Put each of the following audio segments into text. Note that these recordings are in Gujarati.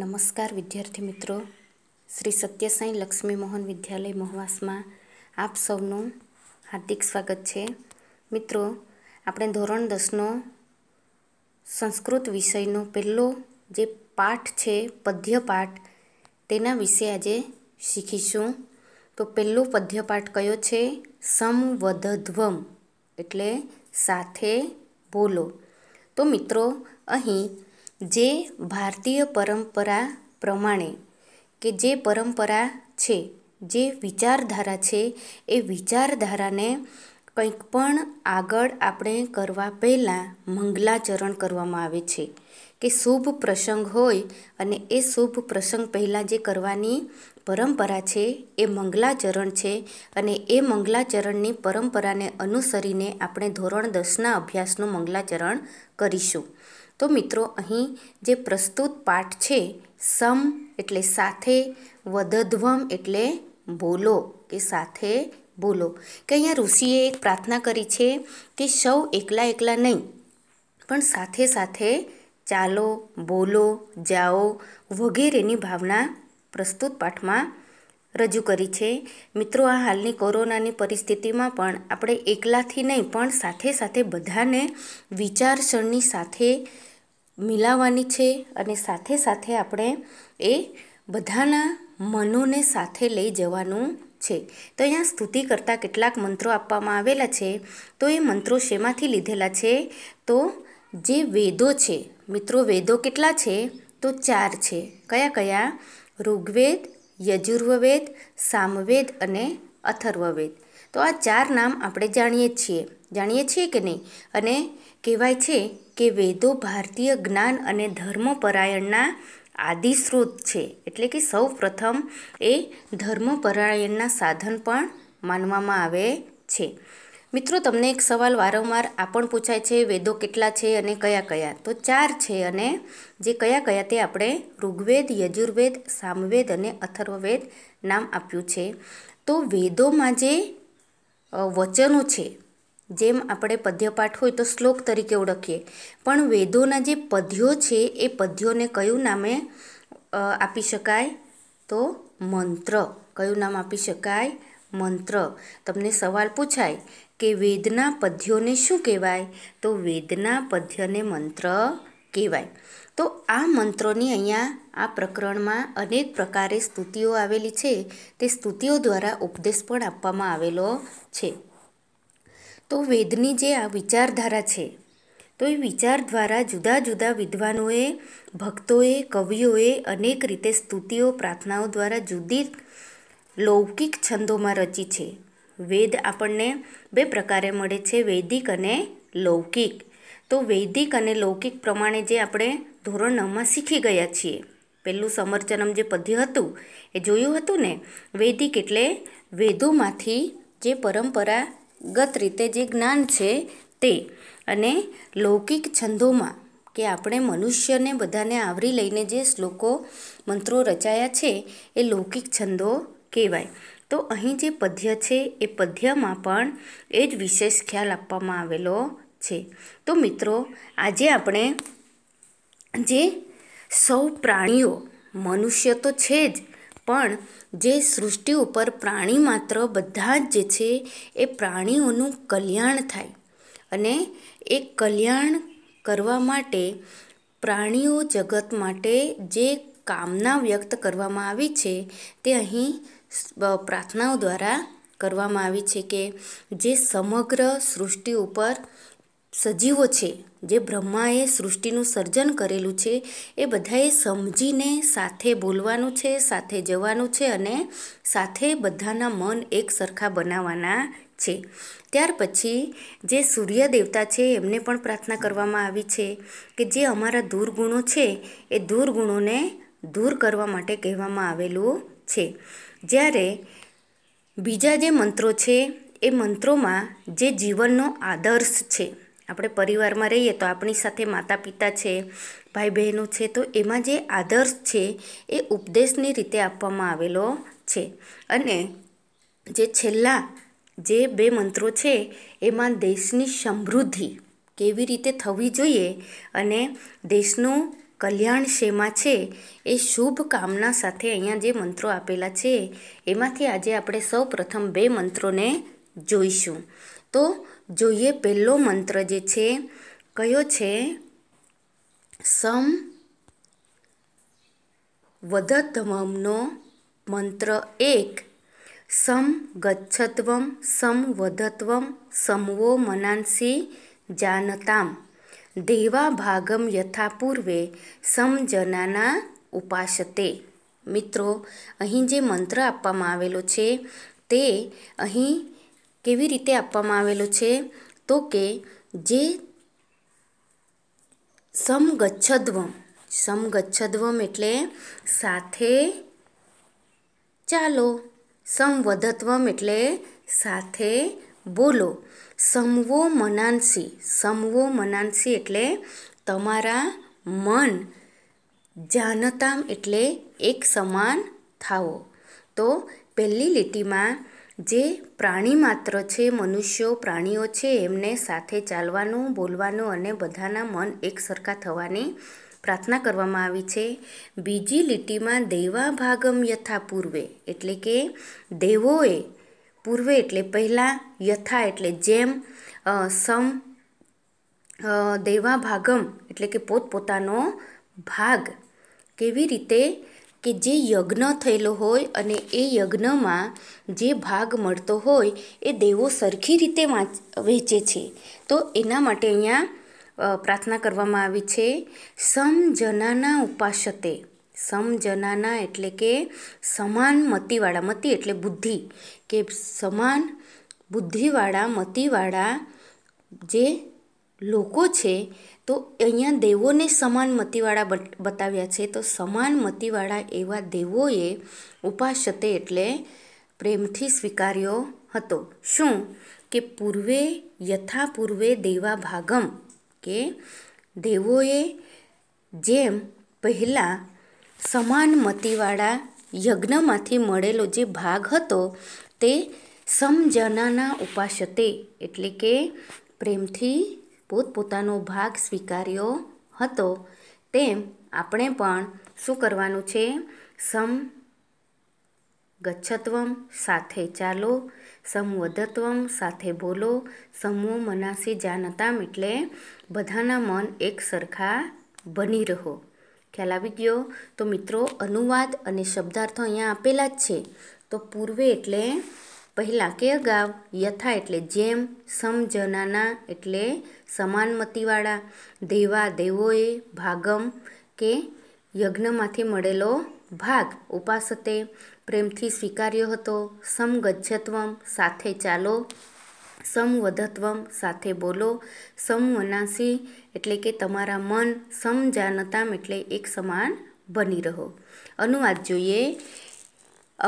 નમસ્કાર વિદ્યાર્થી મિત્રો શ્રી સત્યસાઈ લક્ષ્મી મોહન વિદ્યાલય મહવાસમાં આપ સૌનું હાર્દિક સ્વાગત છે મિત્રો આપણે ધોરણ દસનો સંસ્કૃત વિષયનો પહેલો જે પાઠ છે પદ્ય પાઠ તેના વિશે આજે શીખીશું તો પહેલો પદ્ય પાઠ કયો છે સમવધધ્વમ એટલે સાથે બોલો તો મિત્રો અહીં જે ભારતીય પરંપરા પ્રમાણે કે જે પરંપરા છે જે વિચારધારા છે એ વિચારધારાને કંઈક પણ આગળ આપણે કરવા પહેલાં મંગલાચરણ કરવામાં આવે છે કે શુભ પ્રસંગ હોય અને એ શુભ પ્રસંગ પહેલાં જે કરવાની પરંપરા છે એ મંગલાચરણ છે અને એ મંગલાચરણની પરંપરાને અનુસરીને આપણે ધોરણ દસના અભ્યાસનું મંગલાચરણ કરીશું તો મિત્રો અહીં જે પ્રસ્તુત પાઠ છે સમ એટલે સાથે વધધ્વમ એટલે બોલો કે સાથે બોલો કે અહીંયા ઋષિએ એક પ્રાર્થના કરી છે કે સૌ એકલા એકલા નહીં પણ સાથે સાથે ચાલો બોલો જાઓ વગેરેની ભાવના પ્રસ્તુત પાઠમાં રજૂ કરી છે મિત્રો આ હાલની કોરોનાની પરિસ્થિતિમાં પણ આપણે એકલાથી નહીં પણ સાથે સાથે બધાને વિચારસરણી સાથે મિલાવવાની છે અને સાથે સાથે આપણે એ બધાના મનોને સાથે લઈ જવાનું છે તો અહીંયા સ્તુતિ કરતાં કેટલાક મંત્રો આપવામાં આવેલા છે તો એ મંત્રો શેમાંથી લીધેલા છે તો જે વેદો છે મિત્રો વેદો કેટલા છે તો ચાર છે કયા કયા ઋગ્વેદ યજુર્વવેદ સામવેદ અને અથર્વવેદ તો આ ચાર નામ આપણે જાણીએ છીએ જાણીએ છીએ કે નહીં અને કહેવાય છે કે વેદો ભારતીય જ્ઞાન અને ધર્મપરાયણના આદિસ્રોત છે એટલે કે સૌ પ્રથમ એ ધર્મપરાયણના સાધન પણ માનવામાં આવે છે મિત્રો તમને એક સવાલ વારંવાર આ પણ પૂછાય છે વેદો કેટલા છે અને કયા કયા તો ચાર છે અને જે કયા કયા તે આપણે ઋગ્વેદ યજુર્વેદ સામવેદ અને અથર્વવેદ નામ આપ્યું છે તો વેદોમાં જે વચનો છે જેમ આપણે પદ્યપાઠ હોય તો શ્લોક તરીકે ઓળખીએ પણ વેદોના જે પદ્યો છે એ પદ્યોને કયું નામે આપી શકાય તો મંત્ર કયું નામ આપી શકાય મંત્ર તમને સવાલ પૂછાય કે વેદના પદ્યોને શું કહેવાય તો વેદના પદ્યને મંત્ર કહેવાય તો આ મંત્રોની અહીંયા આ પ્રકરણમાં અનેક પ્રકારે સ્તુતિઓ આવેલી છે તે સ્તુતિઓ દ્વારા ઉપદેશ પણ આપવામાં આવેલો છે તો વેદની જે આ વિચારધારા છે તો એ વિચાર દ્વારા જુદા જુદા વિદ્વાનોએ ભક્તોએ કવિઓએ અનેક રીતે સ્તુતિઓ પ્રાર્થનાઓ દ્વારા જુદી લૌકિક છંદોમાં રચી છે વેદ આપણને બે પ્રકારે મળે છે વૈદિક અને લૌકિક તો વૈદિક અને લૌકિક પ્રમાણે જે આપણે ધોરણ નવમાં શીખી ગયા છીએ પહેલું સમરચનમ જે પદ્ય હતું એ જોયું હતું ને વૈદિક એટલે વેદોમાંથી જે પરંપરાગત રીતે જે જ્ઞાન છે તે અને લૌકિક છંદોમાં કે આપણે મનુષ્યને બધાને આવરી લઈને જે શ્લોકો મંત્રો રચાયા છે એ લૌકિક છંદો કહેવાય તો અહીં જે પદ્ય છે એ પદ્યમાં પણ એ જ વિશેષ ખ્યાલ આપવામાં આવેલો છે તો મિત્રો આજે આપણે જે સૌ પ્રાણીઓ મનુષ્ય તો છે જ પણ જે સૃષ્ટિ ઉપર પ્રાણી માત્ર બધા જ જે છે એ પ્રાણીઓનું કલ્યાણ થાય અને એ કલ્યાણ કરવા માટે પ્રાણીઓ જગત માટે જે કામના વ્યક્ત કરવામાં આવી છે તે અહીં પ્રાર્થનાઓ દ્વારા કરવામાં આવી છે કે જે સમગ્ર સૃષ્ટિ ઉપર સજીવો છે જે બ્રહ્માએ સૃષ્ટિનું સર્જન કરેલું છે એ બધાએ સમજીને સાથે બોલવાનું છે સાથે જવાનું છે અને સાથે બધાના મન એક સરખા બનાવવાના છે ત્યાર પછી જે સૂર્ય દેવતા છે એમને પણ પ્રાર્થના કરવામાં આવી છે કે જે અમારા દુર્ગુણો છે એ દુર્ગુણોને દૂર કરવા માટે કહેવામાં આવેલું છે જ્યારે બીજા જે મંત્રો છે એ મંત્રોમાં જે જીવનનો આદર્શ છે આપણે પરિવારમાં રહીએ તો આપણી સાથે માતા પિતા છે ભાઈ બહેનો છે તો એમાં જે આદર્શ છે એ ઉપદેશની રીતે આપવામાં આવેલો છે અને જે છેલ્લા જે બે મંત્રો છે એમાં દેશની સમૃદ્ધિ કેવી રીતે થવી જોઈએ અને દેશનું કલ્યાણ શેમાં છે એ શુભ કામના સાથે અહીંયા જે મંત્રો આપેલા છે એમાંથી આજે આપણે સૌ પ્રથમ બે મંત્રોને જોઈશું તો જોઈએ પહેલો મંત્ર જે છે કયો છે સમ વધતમનો મંત્ર એક સમ ગચ્છત્વમ સમ વધત્વમ સમવો મનાંસી જાનતામ દેવા ભાગમ યથા પૂર્વે સમજનાના ઉપાસતે મિત્રો અહીં જે મંત્ર આપવામાં આવેલો છે તે અહીં કેવી રીતે આપવામાં આવેલો છે તો કે જે સમગચ્છદ્વમ સમગચ્છદ્વમ એટલે સાથે ચાલો સમવધત્વમ એટલે સાથે બોલો સમવો મનાંસી સમવો મનાંસી એટલે તમારા મન જાનતામ એટલે એક સમાન થાવો તો પહેલી લીટીમાં જે પ્રાણી માત્ર છે મનુષ્યો પ્રાણીઓ છે એમને સાથે ચાલવાનું બોલવાનું અને બધાના મન એક સરખા થવાની પ્રાર્થના કરવામાં આવી છે બીજી લીટીમાં દૈવા ભાગમ યથા પૂર્વે એટલે કે દેવોએ પૂર્વે એટલે પહેલાં યથા એટલે જેમ સમ દેવા ભાગમ એટલે કે પોતપોતાનો ભાગ કેવી રીતે કે જે યજ્ઞ થયેલો હોય અને એ યજ્ઞમાં જે ભાગ મળતો હોય એ દેવો સરખી રીતે વાંચ વહેંચે છે તો એના માટે અહીંયા પ્રાર્થના કરવામાં આવી છે સમ જનાના ઉપાસતે સમજનાના એટલે કે સમાન મતિવાળા મતિ એટલે બુદ્ધિ કે સમાન બુદ્ધિવાળા મતિવાળા જે લોકો છે તો અહીંયા દેવોને સમાન મતિવાળા બતાવ્યા છે તો સમાન મતિવાળા એવા દેવોએ ઉપાસતે એટલે પ્રેમથી સ્વીકાર્યો હતો શું કે પૂર્વે યથા પૂર્વે દેવા ભાગમ કે દેવોએ જેમ પહેલાં સમાન મતિવાળા યજ્ઞમાંથી મળેલો જે ભાગ હતો તે સમજનાના ઉપાસતે એટલે કે પ્રેમથી પોતપોતાનો ભાગ સ્વીકાર્યો હતો તેમ આપણે પણ શું કરવાનું છે સમ ગચ્છત્વમ સાથે ચાલો સમવદત્વમ સાથે બોલો સમૂહ મનાસી જાનતામ એટલે બધાના મન એક સરખા બની રહો ખ્યાલ આવી ગયો તો મિત્રો અનુવાદ અને શબ્દાર્થો અહીંયા આપેલા જ છે તો પૂર્વે એટલે પહેલાં કે અગાઉ યથા એટલે જેમ સમજનાના એટલે સમાનમતીવાળા દેવા દેવોએ ભાગમ કે યજ્ઞમાંથી મળેલો ભાગ ઉપાસતે પ્રેમથી સ્વીકાર્યો હતો સમગચ્છત્વમ સાથે ચાલો સમવધત્વમ સાથે બોલો સમવનાસી એટલે કે તમારા મન સમજાનતામ એટલે એક સમાન બની રહો અનુવાદ જોઈએ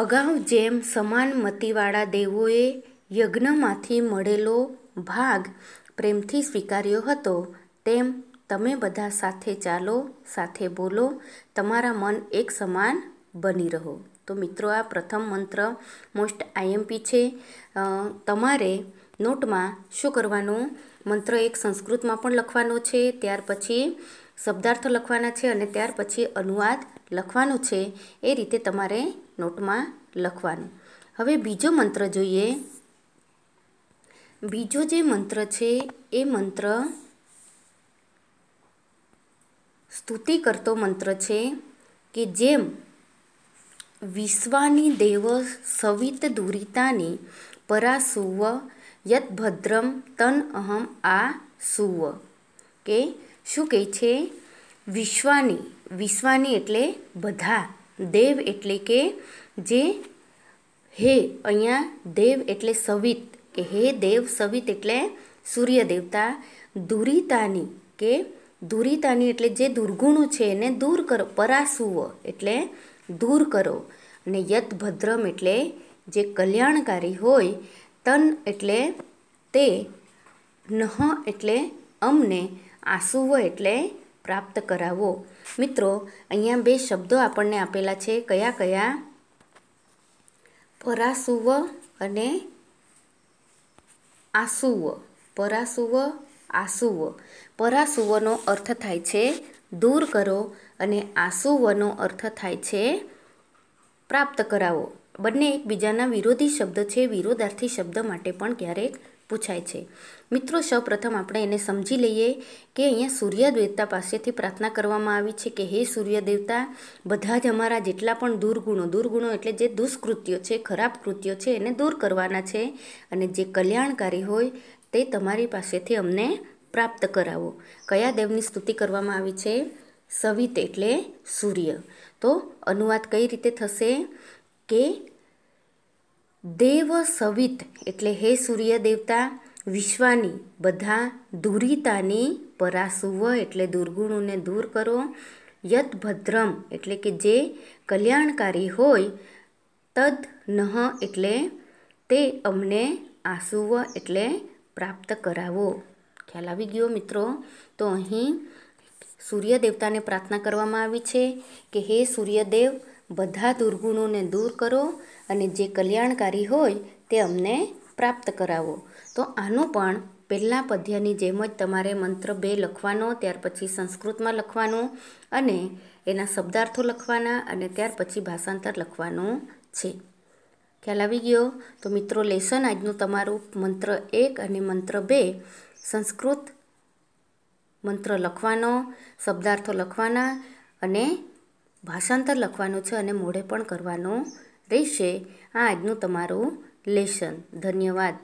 અગાઉ જેમ સમાન મતિવાળા દેવોએ યજ્ઞમાંથી મળેલો ભાગ પ્રેમથી સ્વીકાર્યો હતો તેમ તમે બધા સાથે ચાલો સાથે બોલો તમારા મન એક સમાન બની રહો તો મિત્રો આ પ્રથમ મંત્ર મોસ્ટ આઈએમપી છે તમારે નોટમાં શું કરવાનું મંત્ર એક સંસ્કૃતમાં પણ લખવાનો છે ત્યાર પછી શબ્દાર્થ લખવાના છે અને ત્યાર પછી અનુવાદ લખવાનો છે એ રીતે તમારે નોટમાં લખવાનું હવે બીજો મંત્ર જોઈએ બીજો જે મંત્ર છે એ મંત્ર સ્તુતિ કરતો મંત્ર છે કે જેમ વિશ્વાની દેવ સવિત દુરિતાની પરાસુવ યત ભદ્રમ તન અહમ આ સુવ કે શું કહે છે વિશ્વાની વિશ્વાની એટલે બધા દેવ એટલે કે જે હે અહીંયા દેવ એટલે સવિત કે હે દેવ સવિત એટલે સૂર્ય દેવતા દુરિતાની કે દુરિતાની એટલે જે દુર્ગુણો છે એને દૂર કરો પરાસુઓ એટલે દૂર કરો અને યત ભદ્રમ એટલે જે કલ્યાણકારી હોય તન એટલે તે નહ એટલે અમને આસુવ એટલે પ્રાપ્ત કરાવો મિત્રો અહીંયા બે શબ્દો આપણને આપેલા છે કયા કયા પરાસુવ અને આસુવ પરાસુવ આસુવ પરાસુવનો અર્થ થાય છે દૂર કરો અને આસુવનો અર્થ થાય છે પ્રાપ્ત કરાવો બંને એકબીજાના વિરોધી શબ્દ છે વિરોધાર્થી શબ્દ માટે પણ ક્યારેક પૂછાય છે મિત્રો સૌપ્રથમ આપણે એને સમજી લઈએ કે અહીંયા સૂર્ય દેવતા પાસેથી પ્રાર્થના કરવામાં આવી છે કે હે સૂર્ય દેવતા બધા જ અમારા જેટલા પણ દુર્ગુણો દુર્ગુણો એટલે જે દુષ્કૃત્યો છે ખરાબ કૃત્યો છે એને દૂર કરવાના છે અને જે કલ્યાણકારી હોય તે તમારી પાસેથી અમને પ્રાપ્ત કરાવો કયા દેવની સ્તુતિ કરવામાં આવી છે સવિત એટલે સૂર્ય તો અનુવાદ કઈ રીતે થશે કે દેવ સવિત એટલે હે સૂર્ય દેવતા વિશ્વાની બધા દુરિતાની પરાસુવ એટલે દુર્ગુણોને દૂર કરો યત ભદ્રમ એટલે કે જે કલ્યાણકારી હોય તદ નહ એટલે તે અમને આસુવ એટલે પ્રાપ્ત કરાવો ખ્યાલ આવી ગયો મિત્રો તો અહીં સૂર્યદેવતાને પ્રાર્થના કરવામાં આવી છે કે હે સૂર્યદેવ બધા દુર્ગુણોને દૂર કરો અને જે કલ્યાણકારી હોય તે અમને પ્રાપ્ત કરાવો તો આનું પણ પહેલાં પદ્યની જેમ જ તમારે મંત્ર બે લખવાનો ત્યાર પછી સંસ્કૃતમાં લખવાનો અને એના શબ્દાર્થો લખવાના અને ત્યાર પછી ભાષાંતર લખવાનું છે ખ્યાલ આવી ગયો તો મિત્રો લેસન આજનું તમારું મંત્ર એક અને મંત્ર બે સંસ્કૃત મંત્ર લખવાનો શબ્દાર્થો લખવાના અને ભાષાંતર લખવાનું છે અને મોઢે પણ કરવાનું રહેશે આ આજનું તમારું લેશન ધન્યવાદ